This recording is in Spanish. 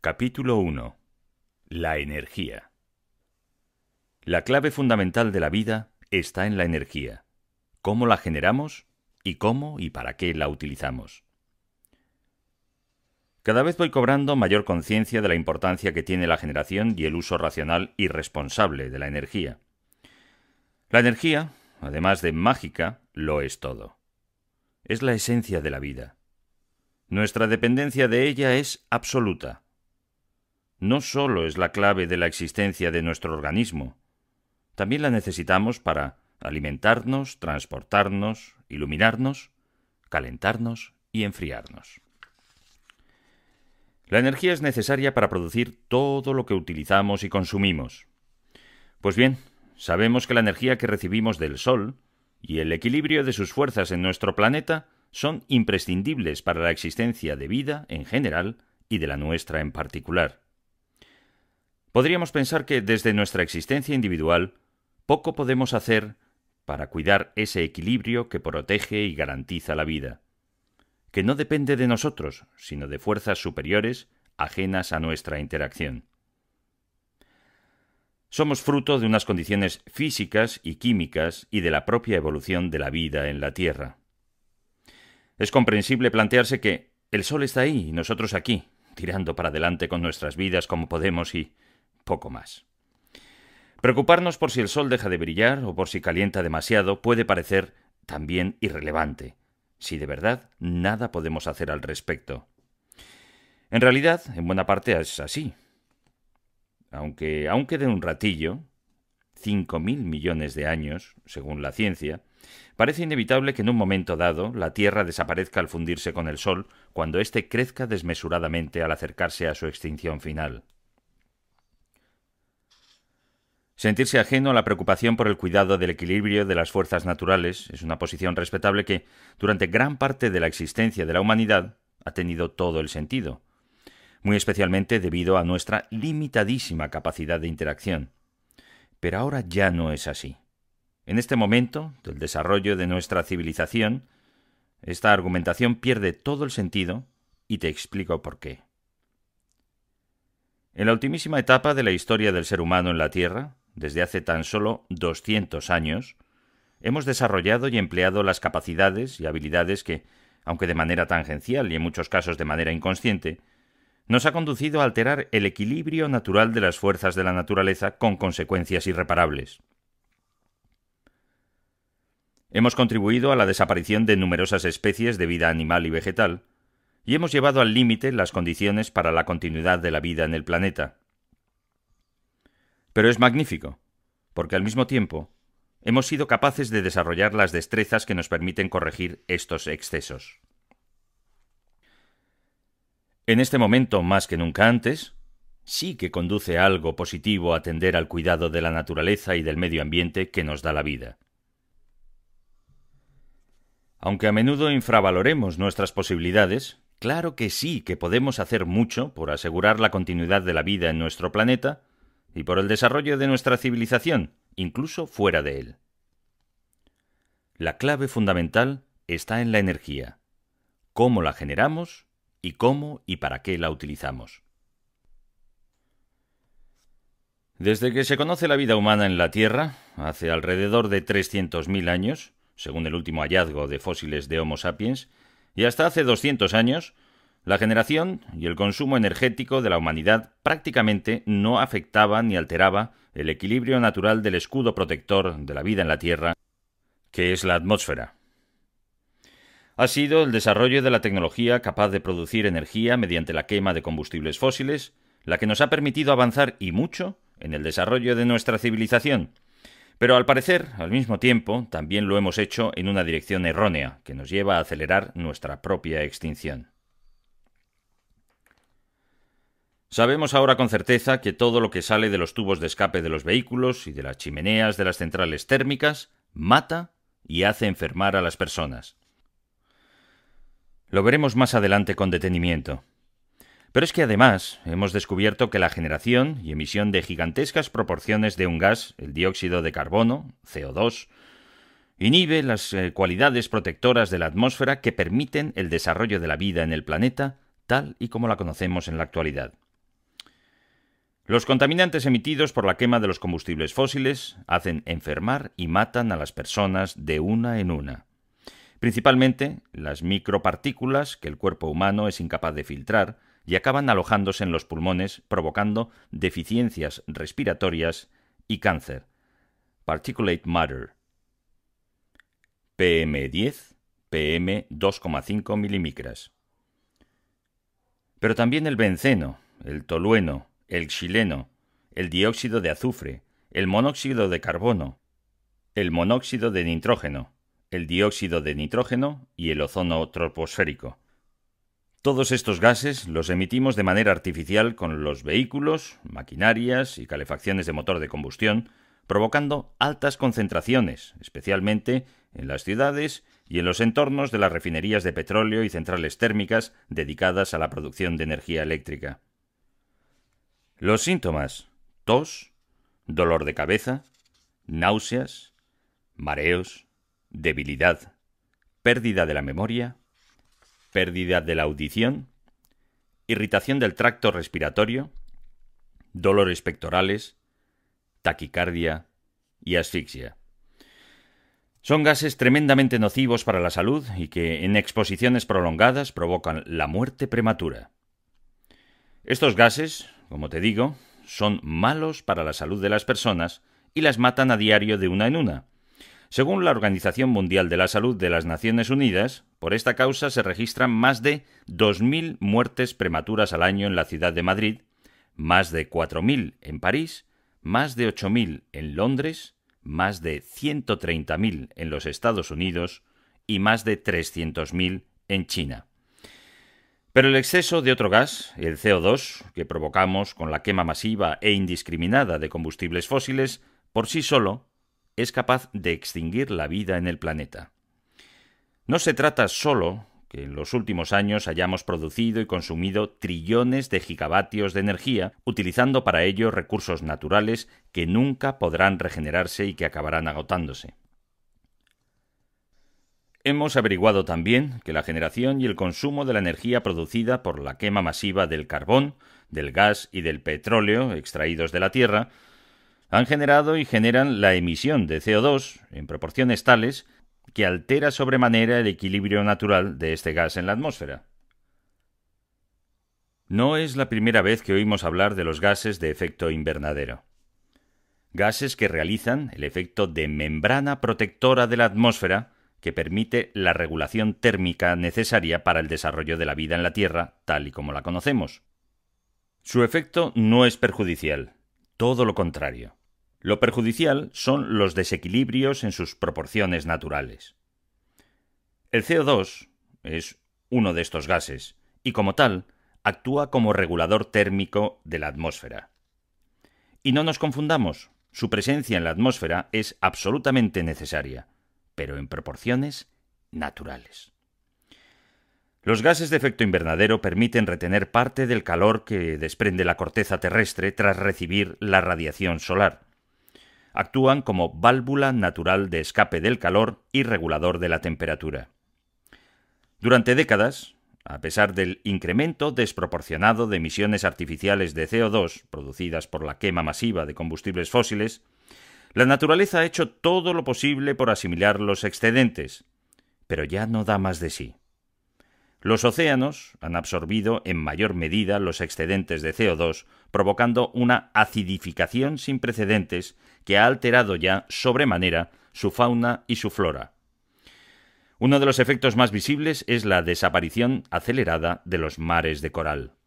Capítulo 1. La energía. La clave fundamental de la vida está en la energía. ¿Cómo la generamos y cómo y para qué la utilizamos? Cada vez voy cobrando mayor conciencia de la importancia que tiene la generación y el uso racional y responsable de la energía. La energía, además de mágica, lo es todo. Es la esencia de la vida. Nuestra dependencia de ella es absoluta no solo es la clave de la existencia de nuestro organismo, también la necesitamos para alimentarnos, transportarnos, iluminarnos, calentarnos y enfriarnos. La energía es necesaria para producir todo lo que utilizamos y consumimos. Pues bien, sabemos que la energía que recibimos del Sol y el equilibrio de sus fuerzas en nuestro planeta son imprescindibles para la existencia de vida en general y de la nuestra en particular podríamos pensar que desde nuestra existencia individual poco podemos hacer para cuidar ese equilibrio que protege y garantiza la vida, que no depende de nosotros, sino de fuerzas superiores ajenas a nuestra interacción. Somos fruto de unas condiciones físicas y químicas y de la propia evolución de la vida en la Tierra. Es comprensible plantearse que el Sol está ahí y nosotros aquí, tirando para adelante con nuestras vidas como podemos y poco más. Preocuparnos por si el sol deja de brillar o por si calienta demasiado puede parecer también irrelevante, si de verdad nada podemos hacer al respecto. En realidad, en buena parte es así. Aunque aunque den un ratillo, 5.000 millones de años, según la ciencia, parece inevitable que en un momento dado la Tierra desaparezca al fundirse con el Sol cuando éste crezca desmesuradamente al acercarse a su extinción final. Sentirse ajeno a la preocupación por el cuidado del equilibrio de las fuerzas naturales es una posición respetable que, durante gran parte de la existencia de la humanidad, ha tenido todo el sentido, muy especialmente debido a nuestra limitadísima capacidad de interacción. Pero ahora ya no es así. En este momento del desarrollo de nuestra civilización, esta argumentación pierde todo el sentido y te explico por qué. En la ultimísima etapa de la historia del ser humano en la Tierra, desde hace tan solo 200 años, hemos desarrollado y empleado las capacidades y habilidades que, aunque de manera tangencial y en muchos casos de manera inconsciente, nos ha conducido a alterar el equilibrio natural de las fuerzas de la naturaleza con consecuencias irreparables. Hemos contribuido a la desaparición de numerosas especies de vida animal y vegetal, y hemos llevado al límite las condiciones para la continuidad de la vida en el planeta. Pero es magnífico, porque al mismo tiempo hemos sido capaces de desarrollar las destrezas que nos permiten corregir estos excesos. En este momento, más que nunca antes, sí que conduce a algo positivo atender al cuidado de la naturaleza y del medio ambiente que nos da la vida. Aunque a menudo infravaloremos nuestras posibilidades, claro que sí que podemos hacer mucho por asegurar la continuidad de la vida en nuestro planeta y por el desarrollo de nuestra civilización, incluso fuera de él. La clave fundamental está en la energía, cómo la generamos y cómo y para qué la utilizamos. Desde que se conoce la vida humana en la Tierra, hace alrededor de 300.000 años, según el último hallazgo de fósiles de Homo sapiens, y hasta hace 200 años, la generación y el consumo energético de la humanidad prácticamente no afectaba ni alteraba el equilibrio natural del escudo protector de la vida en la Tierra, que es la atmósfera. Ha sido el desarrollo de la tecnología capaz de producir energía mediante la quema de combustibles fósiles la que nos ha permitido avanzar y mucho en el desarrollo de nuestra civilización, pero al parecer, al mismo tiempo, también lo hemos hecho en una dirección errónea, que nos lleva a acelerar nuestra propia extinción. Sabemos ahora con certeza que todo lo que sale de los tubos de escape de los vehículos y de las chimeneas de las centrales térmicas mata y hace enfermar a las personas. Lo veremos más adelante con detenimiento. Pero es que además hemos descubierto que la generación y emisión de gigantescas proporciones de un gas, el dióxido de carbono, CO2, inhibe las eh, cualidades protectoras de la atmósfera que permiten el desarrollo de la vida en el planeta tal y como la conocemos en la actualidad. Los contaminantes emitidos por la quema de los combustibles fósiles hacen enfermar y matan a las personas de una en una. Principalmente las micropartículas que el cuerpo humano es incapaz de filtrar y acaban alojándose en los pulmones provocando deficiencias respiratorias y cáncer. Particulate matter. PM10, PM 2,5 milimicras. Pero también el benceno, el tolueno, el chileno, el dióxido de azufre, el monóxido de carbono, el monóxido de nitrógeno, el dióxido de nitrógeno y el ozono troposférico. Todos estos gases los emitimos de manera artificial con los vehículos, maquinarias y calefacciones de motor de combustión, provocando altas concentraciones, especialmente en las ciudades y en los entornos de las refinerías de petróleo y centrales térmicas dedicadas a la producción de energía eléctrica. Los síntomas, tos, dolor de cabeza, náuseas, mareos, debilidad, pérdida de la memoria, pérdida de la audición, irritación del tracto respiratorio, dolores pectorales, taquicardia y asfixia. Son gases tremendamente nocivos para la salud y que en exposiciones prolongadas provocan la muerte prematura. Estos gases como te digo, son malos para la salud de las personas y las matan a diario de una en una. Según la Organización Mundial de la Salud de las Naciones Unidas, por esta causa se registran más de 2.000 muertes prematuras al año en la ciudad de Madrid, más de 4.000 en París, más de 8.000 en Londres, más de 130.000 en los Estados Unidos y más de 300.000 en China. Pero el exceso de otro gas, el CO2, que provocamos con la quema masiva e indiscriminada de combustibles fósiles, por sí solo, es capaz de extinguir la vida en el planeta. No se trata solo que en los últimos años hayamos producido y consumido trillones de gigavatios de energía, utilizando para ello recursos naturales que nunca podrán regenerarse y que acabarán agotándose. Hemos averiguado también que la generación y el consumo de la energía producida por la quema masiva del carbón, del gas y del petróleo extraídos de la Tierra han generado y generan la emisión de CO2 en proporciones tales que altera sobremanera el equilibrio natural de este gas en la atmósfera. No es la primera vez que oímos hablar de los gases de efecto invernadero. Gases que realizan el efecto de membrana protectora de la atmósfera que permite la regulación térmica necesaria para el desarrollo de la vida en la Tierra tal y como la conocemos. Su efecto no es perjudicial, todo lo contrario. Lo perjudicial son los desequilibrios en sus proporciones naturales. El CO2 es uno de estos gases y como tal actúa como regulador térmico de la atmósfera. Y no nos confundamos, su presencia en la atmósfera es absolutamente necesaria pero en proporciones naturales. Los gases de efecto invernadero permiten retener parte del calor que desprende la corteza terrestre tras recibir la radiación solar. Actúan como válvula natural de escape del calor y regulador de la temperatura. Durante décadas, a pesar del incremento desproporcionado de emisiones artificiales de CO2 producidas por la quema masiva de combustibles fósiles, la naturaleza ha hecho todo lo posible por asimilar los excedentes, pero ya no da más de sí. Los océanos han absorbido en mayor medida los excedentes de CO2, provocando una acidificación sin precedentes que ha alterado ya sobremanera su fauna y su flora. Uno de los efectos más visibles es la desaparición acelerada de los mares de coral.